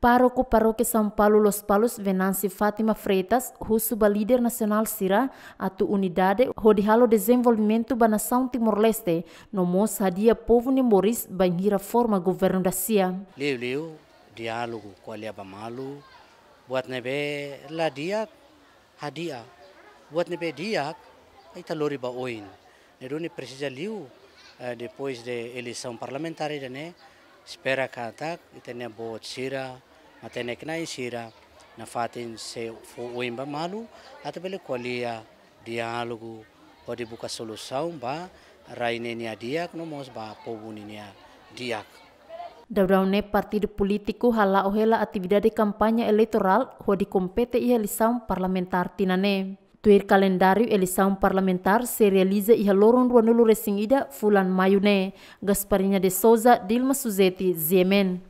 Pároco paroque São Paulo Los Palos Venanci Fátima Freitas, Rusuba líder nacional Sira, atu unidade Rodihalo Desenvolvimento ba nação Timor-Leste, nomos hadia povo ni Moris banhira forma governo da CIA. Leu, leu, diálogo com é a malu, buat nebe la diak, hadia, buat nebe diak, aita lori ba oin. Neruni precisa liu, eh, depois de eleição parlamentar, né? espera que ataque, e tenha boa tira, matenekna isira nafatin se fuuimba malu atau beli kualia dialogu odi buka solusaum ba rainenia diak nomos ba pobuninia diak. Daudauné partido politiku hala ohela atividade kampanye eleitoral hodi compete ia lisaum parlamentar tinane. Tuir calendário eleição parlamentar se realiza e haloron ruanulo resingida fulan mayune. Gasparinya de Souza, Dilma Suzete, Ziemen.